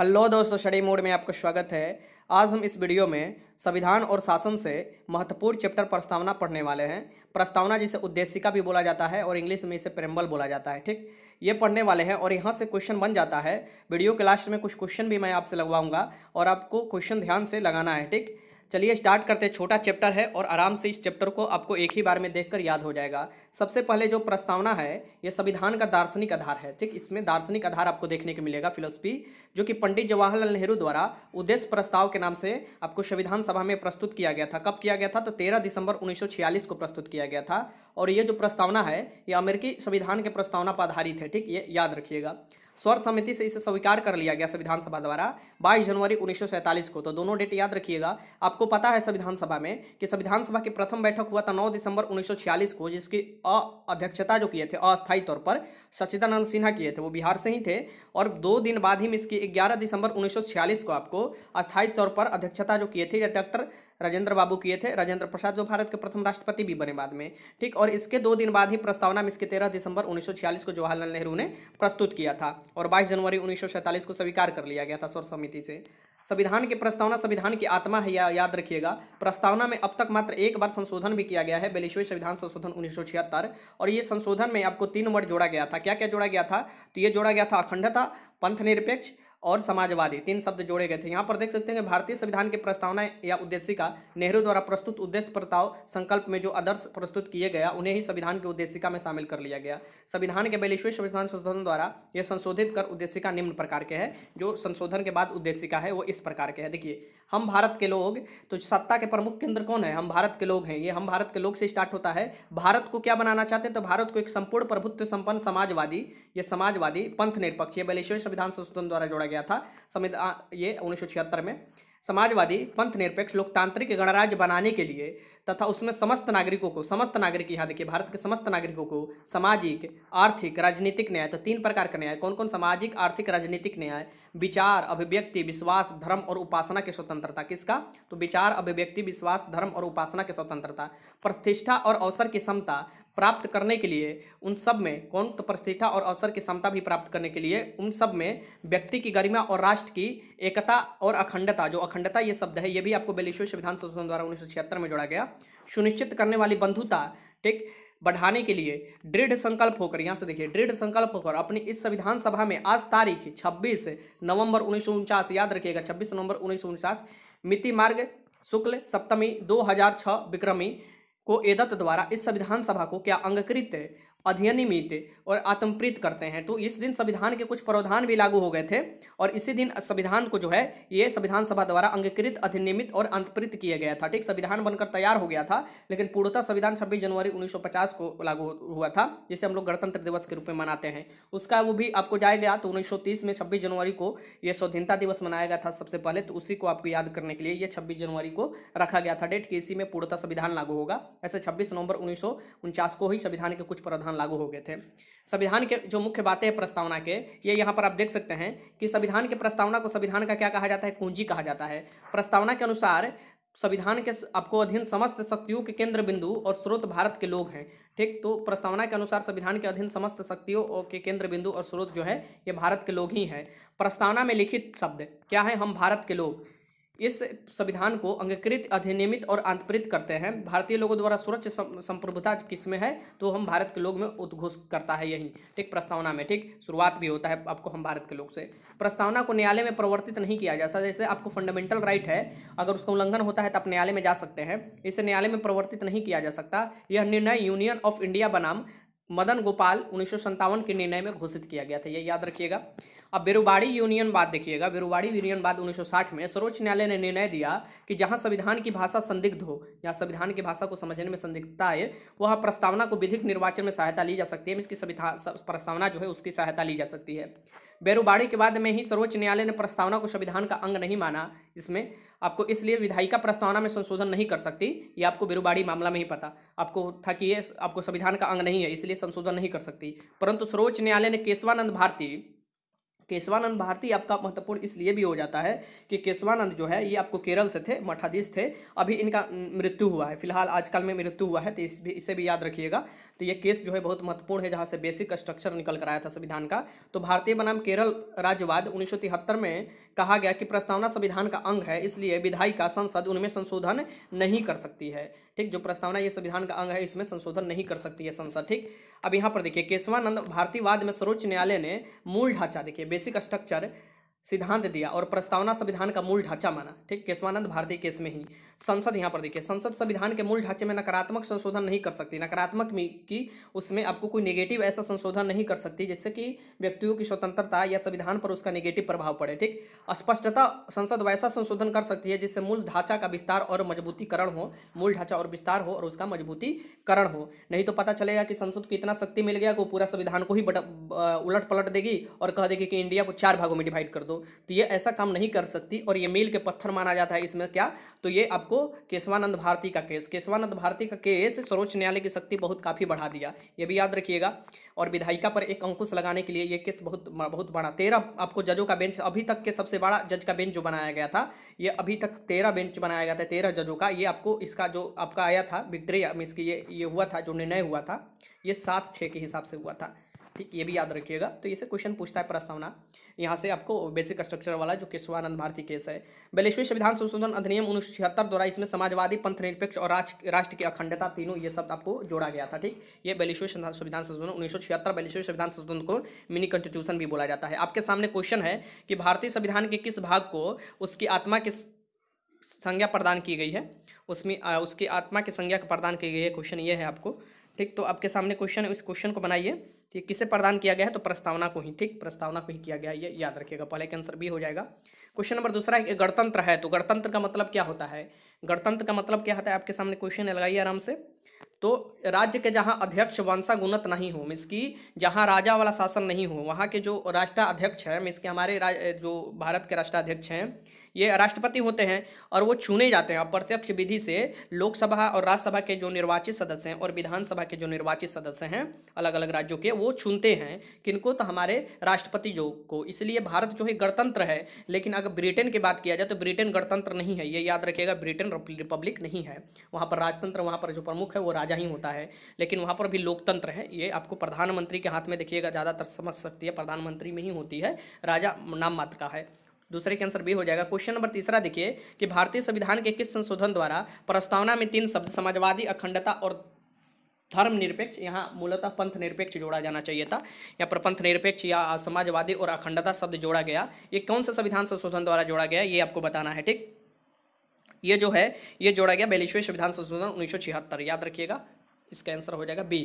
hello दोस्तों study mode में आपका स्वागत है आज हम इस वीडियो में संविधान और शासन से महत्वपूर्ण चैप्टर प्रस्तावना पढ़ने वाले हैं प्रस्तावना जिसे उद्देशिका भी बोला जाता है और इंग्लिश में इसे प्रेम्बल बोला जाता है ठीक ये पढ़ने वाले हैं और यहाँ से क्वेश्चन बन जाता है वीडियो के लास्ट में कुछ क्वेश्चन भी मैं आपसे लगवाऊंगा और आपको क्वेश्चन ध्यान से लगाना है ठीक चलिए स्टार्ट करते हैं छोटा चैप्टर है और आराम से इस चैप्टर को आपको एक ही बार में देखकर याद हो जाएगा सबसे पहले जो प्रस्तावना है ये संविधान का दार्शनिक आधार है ठीक इसमें दार्शनिक आधार आपको देखने को मिलेगा फिलोसफी जो कि पंडित जवाहरलाल नेहरू द्वारा उद्देश्य प्रस्ताव के नाम से आपको संविधान सभा में प्रस्तुत किया गया था कब किया गया था तो तेरह दिसंबर उन्नीस को प्रस्तुत किया गया था और ये जो प्रस्तावना है ये अमेरिकी संविधान के प्रस्तावना पर आधारित है ठीक ये याद रखिएगा स्वर समिति से इसे स्वीकार कर लिया गया संविधान सभा द्वारा 22 जनवरी उन्नीस को तो दोनों डेट याद रखिएगा आपको पता है संविधान सभा में कि संविधान सभा की प्रथम बैठक हुआ था 9 दिसंबर 1946 को जिसकी अध्यक्षता जो किए थे अस्थायी तौर पर सचिदानंद सिन्हा किए थे वो बिहार से ही थे और दो दिन बाद ही में इसकी ग्यारह दिसंबर उन्नीस को आपको अस्थायी तौर पर अध्यक्षता जो किए थे डॉक्टर राजेंद्र बाबू किए थे राजेंद्र प्रसाद जो भारत के प्रथम राष्ट्रपति भी बने बाद में ठीक और इसके दो दिन बाद ही प्रस्तावना में इसके तेरह दिसंबर उन्नीस को जवाहरलाल नेहरू ने प्रस्तुत किया था और बाईस जनवरी उन्नीस को स्वीकार कर लिया गया था स्वर समिति से संविधान की प्रस्तावना संविधान की आत्मा है या याद रखिएगा प्रस्तावना में अब तक मात्र एक बार संशोधन भी किया गया है बेलिशवे संविधान संशोधन उन्नीस और ये संशोधन में आपको तीन वर्ड जोड़ा गया था क्या क्या जोड़ा गया था तो ये जोड़ा गया था अखंडता पंथ निरपेक्ष और समाजवादी तीन शब्द जोड़े गए थे यहाँ पर देख सकते हैं कि भारतीय संविधान की प्रस्तावना या उद्देश्य का नेहरू द्वारा प्रस्तुत उद्देश्य प्रस्ताव संकल्प में जो आदर्श प्रस्तुत किए गया उन्हें ही संविधान की उद्देशिका में शामिल कर लिया गया संविधान के बयालीसवें संविधान संशोधन द्वारा यह संशोधित कर उद्देशिका निम्न प्रकार के है जो संशोधन के बाद उद्देशिका है वो इस प्रकार के है देखिए हम भारत के लोग तो सत्ता के प्रमुख केंद्र कौन है हम भारत के लोग हैं ये हम भारत के लोग से स्टार्ट होता है भारत को क्या बनाना चाहते हैं तो भारत को एक संपूर्ण प्रभुत्व संपन्न समाजवादी ये समाजवादी पंथ निरपक्ष ये बलेश्वर संविधान संशोधन द्वारा जोड़ा गया था संविधान ये उन्नीस में समाजवादी पंथ निरपेक्ष लोकतांत्रिक गणराज्य बनाने के लिए तथा उसमें समस्त नागरिकों को समस्त नागरिक यहाँ देखिए भारत के समस्त नागरिकों को सामाजिक आर्थिक राजनीतिक न्याय तो तीन प्रकार का न्याय कौन कौन सामाजिक आर्थिक राजनीतिक न्याय विचार अभिव्यक्ति विश्वास धर्म और उपासना की स्वतंत्रता किसका तो विचार अभिव्यक्ति विश्वास धर्म और उपासना की स्वतंत्रता प्रतिष्ठा और अवसर की क्षमता प्राप्त करने के लिए उन सब में कौन तो प्रतिष्ठा और अवसर की क्षमता भी प्राप्त करने के लिए उन सब में व्यक्ति की गरिमा और राष्ट्र की एकता और अखंडता जो अखंडता ये शब्द है ये भी आपको बेलेश्वर संविधान संशोधन द्वारा उन्नीस में जोड़ा गया सुनिश्चित करने वाली बंधुता ठीक बढ़ाने के लिए दृढ़ संकल्प होकर यहाँ से देखिए दृढ़ संकल्प होकर अपनी इस संविधान सभा में आज तारीख 26 नवंबर उन्नीस याद रखिएगा 26 नवंबर उन्नीस मिति मार्ग शुक्ल सप्तमी 2006 विक्रमी को एदत्त द्वारा इस संविधान सभा को क्या अंगकृत अधिनियमित और आत्मप्रीत करते हैं तो इस दिन संविधान के कुछ प्रावधान भी लागू हो गए थे और इसी दिन संविधान को जो है ये संविधान सभा द्वारा अंगीकृत अधिनियमित और अंतप्रित किया गया था ठीक संविधान बनकर तैयार हो गया था लेकिन पूर्णतः संविधान छब्बीस जनवरी 1950 को लागू हुआ था जिसे हम लोग गणतंत्र दिवस के रूप में मनाते हैं उसका वो भी आपको जाया गया तो उन्नीस में छब्बीस जनवरी को यह स्वाधीनता दिवस मनाया गया था सबसे पहले तो उसी को आपको याद करने के लिए यह छब्बीस जनवरी को रखा गया था डेट कि इसी में पूर्णतः संविधान लागू होगा ऐसे छब्बीस नवंबर उन्नीस को ही संविधान के कुछ प्रावधान संविधान लागू हो गए थे संविधान के जो मुख्य बातें हैं प्रस्तावना के ये यहाँ पर आप देख सकते हैं कि संविधान के प्रस्तावना को संविधान का क्या कहा जाता है कुंजी कहा जाता है प्रस्तावना के अनुसार संविधान के आपको अधीन समस्त शक्तियों के केंद्र बिंदु और स्रोत भारत के लोग हैं ठीक तो प्रस्तावना के अनुसार संविधान के अधीन समस्त शक्तियों के केंद्र बिंदु और स्रोत जो है ये भारत के लोग ही हैं प्रस्तावना में लिखित शब्द क्या है हम भारत के लोग इस संविधान को अंगीकृत अधिनियमित और अंतप्रित करते हैं भारतीय लोगों द्वारा सुरक्ष संप्रभुता किसमें है तो हम भारत के लोग में उद्घोष करता है यही ठीक प्रस्तावना में ठीक शुरुआत भी होता है आपको हम भारत के लोग से प्रस्तावना को न्यायालय में प्रवर्तित नहीं किया जा सकता जैसे आपको फंडामेंटल राइट है अगर उसका उल्लंघन होता है तो आप न्यायालय में जा सकते हैं इसे न्यायालय में प्रवर्तित नहीं किया जा सकता यह निर्णय यूनियन ऑफ इंडिया बनाम मदन गोपाल उन्नीस के निर्णय में घोषित किया गया था यह याद रखिएगा अब बेरुबाड़ी यूनियन बाद देखिएगा बेरुबाड़ी यूनियन बाद 1960 में सर्वोच्च न्यायालय ने निर्णय दिया कि जहां संविधान की भाषा संदिग्ध हो या संविधान की भाषा को समझने में संदिग्धता है वह प्रस्तावना को विधिक निर्वाचन में सहायता ली जा सकती है इसकी संविधान प्रस्तावना जो है उसकी सहायता ली जा सकती है बेरुबाड़ी के बाद में ही सर्वोच्च न्यायालय ने प्रस्तावना को संविधान का अंग नहीं माना इसमें आपको इसलिए विधायिका प्रस्तावना में संशोधन नहीं कर सकती ये आपको बेरुबाड़ी मामला में ही पता आपको था कि ये आपको संविधान का अंग नहीं है इसलिए संशोधन नहीं कर सकती परंतु सर्वोच्च न्यायालय ने केशवानंद भारती केशवानंद भारती आपका महत्वपूर्ण इसलिए भी हो जाता है कि केशवानंद जो है ये आपको केरल से थे मठाधीश थे अभी इनका मृत्यु हुआ है फिलहाल आजकल में मृत्यु हुआ है तो इस भी इसे भी याद रखिएगा तो ये केस जो है बहुत महत्वपूर्ण है जहाँ से बेसिक स्ट्रक्चर निकल कर आया था संविधान का तो भारतीय बनाम केरल राज्यवाद उन्नीस में कहा गया कि प्रस्तावना संविधान का अंग है इसलिए विधायिका संसद उनमें संशोधन नहीं कर सकती है ठीक जो प्रस्तावना ये संविधान का अंग है इसमें संशोधन नहीं कर सकती है संसद ठीक अब यहाँ पर देखिए केशवानंद भारतीयवाद में सर्वोच्च न्यायालय ने मूल ढांचा देखिए बेसिक स्ट्रक्चर सिद्धांत दिया और प्रस्तावना संविधान का मूल ढांचा माना ठीक केशवानंद भारती केस में ही संसद यहाँ पर देखिए संसद संविधान के मूल ढांचे में नकारात्मक संशोधन नहीं कर सकती नकारात्मक में उसमें आपको कोई नेगेटिव ऐसा संशोधन नहीं कर सकती जिससे कि व्यक्तियों की स्वतंत्रता या संविधान पर उसका नेगेटिव प्रभाव पड़े ठीक स्पष्टता संसद वैसा संशोधन कर सकती है जिससे मूल ढांचा का विस्तार और मजबूतीकरण हो मूल ढांचा और विस्तार हो और उसका मजबूतीकरण हो नहीं तो पता चलेगा कि संसद को इतना शक्ति मिल गया कि पूरा संविधान को ही उलट पलट देगी और कह देगी कि इंडिया को चार भागों में डिवाइड कर दो तो ये ऐसा काम नहीं कर सकती और ये मील के पत्थर माना जाता है इसमें क्या तो ये आप आपको केशवानंद भारती का केस केशवानंद भारती का केस सर्वोच्च न्यायालय की शक्ति बहुत काफ़ी बढ़ा दिया ये भी याद रखिएगा और विधायिका पर एक अंकुश लगाने के लिए ये केस बहुत बहुत बड़ा तेरह आपको जजों का बेंच अभी तक के सबसे बड़ा जज का बेंच जो बनाया गया था ये अभी तक तेरह बेंच बनाया गया था तेरह जजों का ये आपको इसका जो आपका आया था विक्ट्री मीन्स की ये ये हुआ था जो निर्णय हुआ था ये सात छः के हिसाब से हुआ था ठीक ये भी याद रखिएगा तो इसे क्वेश्चन पूछता है प्रस्तावना यहाँ से आपको बेसिक स्ट्रक्चर वाला जो केशवानंद भारती केस है बलेश्वर संविधान संशोधन अधिनियम उन्नीस छिहत्तर द्वारा इसमें समाजवादी पंथ निरपेक्ष और राष्ट्र की अखंडता तीनों ये शब्द आपको जोड़ा गया था ठीक ये बलेश्वर संविधान संशोधन उन्नीस सौ छिहत्तर बलेश्वर संविधान संशोधन को मिनी कॉन्स्टिट्यूशन भी बोला जाता है आपके सामने क्वेश्चन है कि भारतीय संविधान के किस भाग को उसकी आत्मा की संज्ञा प्रदान की गई है उसमें उसकी आत्मा की संज्ञा प्रदान की गई है क्वेश्चन ये है आपको ठीक तो आपके सामने क्वेश्चन इस क्वेश्चन को बनाइए ठीक किसे प्रदान किया गया है तो प्रस्तावना को ही ठीक प्रस्तावना को ही किया गया ये याद रखिएगा पहले के आंसर भी हो जाएगा क्वेश्चन नंबर दूसरा है गणतंत्र है तो गणतंत्र का मतलब क्या होता है गणतंत्र का मतलब क्या होता है आपके सामने क्वेश्चन लगाइए आराम से तो राज्य के जहाँ अध्यक्ष वंशागुणत नहीं हो मीन्स की जहाँ राजा वाला शासन नहीं हो वहाँ के जो राष्ट्राध्यक्ष है मीन्स के हमारे जो भारत के राष्ट्राध्यक्ष हैं ये राष्ट्रपति होते हैं और वो चुने जाते हैं अप्रत्यक्ष विधि से लोकसभा और राज्यसभा के जो निर्वाचित सदस्य हैं और विधानसभा के जो निर्वाचित सदस्य हैं अलग अलग राज्यों के वो चुनते हैं किनको तो हमारे राष्ट्रपति जो को इसलिए भारत जो है गणतंत्र है लेकिन अगर ब्रिटेन की बात किया जाए तो ब्रिटेन गणतंत्र नहीं है ये याद रखिएगा ब्रिटेन रिपब्लिक नहीं है वहाँ पर राजतंत्र वहाँ पर जो प्रमुख है वो राजा ही होता है लेकिन वहाँ पर भी लोकतंत्र है ये आपको प्रधानमंत्री के हाथ में देखिएगा ज़्यादातर समझ सकती है प्रधानमंत्री में ही होती है राजा नाम मात्र का है दूसरे के आंसर बी हो जाएगा क्वेश्चन नंबर तीसरा देखिए कि भारतीय संविधान के किस संशोधन द्वारा प्रस्तावना में तीन शब्द समाजवादी अखंडता और धर्मनिरपेक्ष यहाँ मूलतः पंथ निरपेक्ष जोड़ा जाना चाहिए था यहाँ पर पंथ निरपेक्ष या समाजवादी और अखंडता शब्द जोड़ा गया ये कौन सा संविधान संशोधन द्वारा जोड़ा गया ये आपको बताना है ठीक ये जो है ये जोड़ा गया बेलिश्वे संविधान संशोधन उन्नीस याद रखिएगा इसका आंसर हो जाएगा बी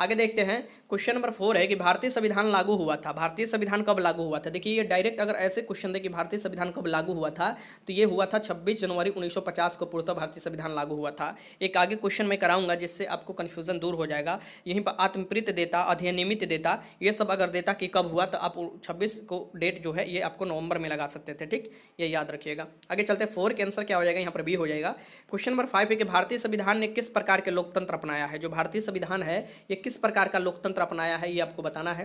आगे देखते हैं क्वेश्चन नंबर फोर है कि भारतीय संविधान लागू हुआ था भारतीय संविधान कब लागू हुआ था देखिए ये डायरेक्ट अगर ऐसे क्वेश्चन दे कि भारतीय संविधान कब लागू हुआ था तो ये हुआ था 26 जनवरी 1950 को पूर्वतः भारतीय संविधान लागू हुआ था एक आगे क्वेश्चन मैं कराऊंगा जिससे आपको कन्फ्यूजन दूर हो जाएगा यहीं पर आत्मप्रीत देता अधिनियमित देता ये सब अगर देता कि कब हुआ तो आप छब्बीस को डेट जो है ये आपको नवंबर में लगा सकते थे ठीक ये याद रखिएगा आगे चलते फोर के आंसर क्या हो जाएगा यहाँ पर बी हो जाएगा क्वेश्चन नंबर फाइव है कि भारतीय संविधान ने किस प्रकार के लोकतंत्र अपनाया है जो भारतीय संविधान है ये किस प्रकार का लोकतंत्र अपनाया है ये आपको बताना है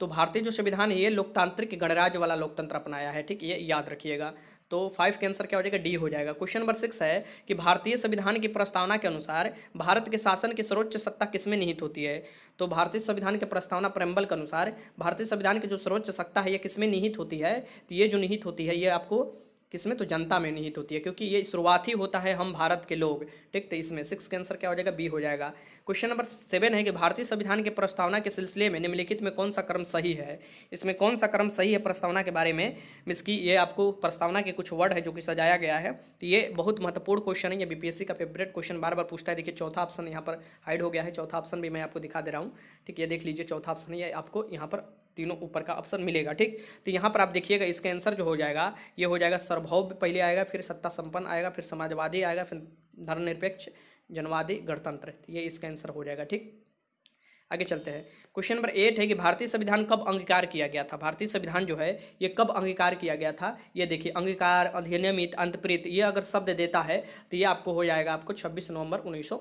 तो भारतीय जो संविधान है ये लोकतांत्रिक गणराज्य वाला लोकतंत्र अपनाया है ठीक ये याद रखिएगा तो फाइव के आंसर क्या हो जाएगा डी हो जाएगा क्वेश्चन नंबर सिक्स है कि भारतीय संविधान की प्रस्तावना के अनुसार भारत के शासन की सर्वोच्च सत्ता किसमें निहित होती है तो भारतीय संविधान के प्रस्तावना प्रेम्बल के अनुसार भारतीय संविधान की जो सर्वोच्च सत्ता है यह किसमें निहित होती है तो ये जो निहित होती है ये आपको किसमें तो जनता में निहित होती है क्योंकि ये शुरुआत ही होता है हम भारत के लोग ठीक तो इसमें सिक्स के आंसर क्या हो जाएगा बी हो जाएगा क्वेश्चन नंबर सेवन है कि भारतीय संविधान के प्रस्तावना के सिलसिले में निम्नलिखित में कौन सा क्रम सही है इसमें कौन सा क्रम सही है प्रस्तावना के बारे में मीन्स की ये आपको प्रस्तावना के कुछ वर्ड है जो कि सजाया गया है तो ये बहुत महत्वपूर्ण क्वेश्चन है ये बीपीएससी का फेवरेट क्वेश्चन बार बार पूछता है देखिए चौथा ऑप्शन यहाँ पर हाइड हो गया है चौथा ऑप्शन भी मैं आपको दिखा दे रहा हूँ ठीक है देख लीजिए चौथा ऑप्शन ये आपको यहाँ पर तीनों ऊपर का ऑप्शन मिलेगा ठीक तो यहाँ पर आप देखिएगा इसका आंसर जो हो जाएगा ये हो जाएगा सर्वभव पहले आएगा फिर सत्ता संपन्न आएगा फिर समाजवादी आएगा फिर धर्मनिरपेक्ष जनवादी गणतंत्र तो ये इसका आंसर हो जाएगा ठीक आगे चलते हैं क्वेश्चन नंबर एट है कि भारतीय संविधान कब अंगीकार किया गया था भारतीय संविधान जो है ये कब अंगीकार किया गया था ये देखिए अंगीकार अधिनियमित अंतप्रीत ये अगर शब्द देता है तो ये आपको हो जाएगा आपको छब्बीस नवंबर उन्नीस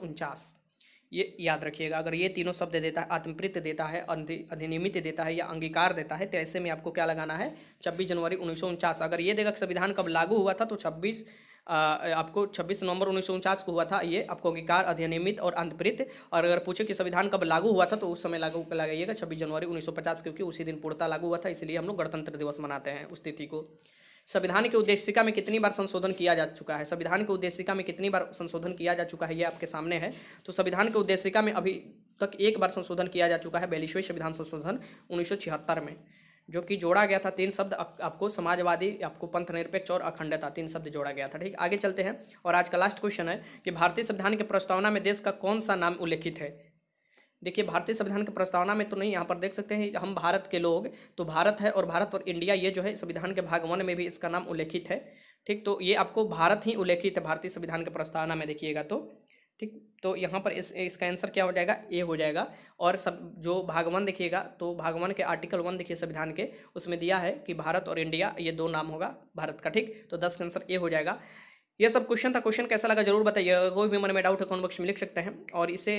ये याद रखिएगा अगर ये तीनों शब्द देता है आत्मप्रीत देता है अधिनियमित देता है या अंगीकार देता है तो ऐसे में आपको क्या लगाना है छब्बीस जनवरी उन्नीस अगर ये देगा संविधान कब लागू हुआ था तो छब्बीस आपको 26 नवंबर उन्नीस को हुआ था ये आपको अंगीकार अधिनियमित और अंतप्रित और अगर पूछे कि संविधान कब लागू हुआ था तो उस समय लागू लगाइएगा 26 जनवरी 1950 क्योंकि उसी दिन पूर्णता लागू हुआ था इसलिए हम लोग गणतंत्र दिवस मनाते हैं उस तिथि को संविधान के उद्देशिका में कितनी बार संशोधन किया जा चुका है संविधान के उद्देशिका में कितनी बार संशोधन किया जा चुका है ये आपके सामने है तो संविधान के उद्देशिका में अभी तक एक बार संशोधन किया जा चुका है बयालीसवें संविधान संशोधन उन्नीस में जो कि जोड़ा गया था तीन शब्द आपको समाजवादी आपको पंथ निरपेक्ष और अखंडता तीन शब्द जोड़ा गया था ठीक आगे चलते हैं और आज का लास्ट क्वेश्चन है कि भारतीय संविधान के प्रस्तावना में देश का कौन सा नाम उल्लेखित है देखिए भारतीय संविधान के प्रस्तावना में तो नहीं यहाँ पर देख सकते हैं हम भारत के लोग तो भारत है और भारत और इंडिया ये जो है संविधान के भाग वन में भी इसका नाम उल्लेखित है ठीक तो ये आपको भारत ही उल्लेखित है भारतीय संविधान के प्रस्तावना में देखिएगा तो ठीक तो यहाँ पर इस इसका आंसर क्या हो जाएगा ए हो जाएगा और सब जो भागवन देखिएगा तो भागवान के आर्टिकल वन देखिए संविधान के उसमें दिया है कि भारत और इंडिया ये दो नाम होगा भारत का ठीक तो दस का आंसर ए हो जाएगा ये सब क्वेश्चन था क्वेश्चन कैसा लगा जरूर बताइए कोई भी मन में डाउट है कमेंट बॉक्स में लिख सकते हैं और इसे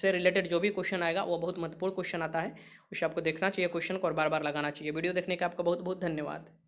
से रिलेटेड जो भी क्वेश्चन आएगा वो बहुत महत्वपूर्ण क्वेश्चन आता है उसे आपको देखना चाहिए क्वेश्चन को और बार बार लगाना चाहिए वीडियो देखने का आपका बहुत बहुत धन्यवाद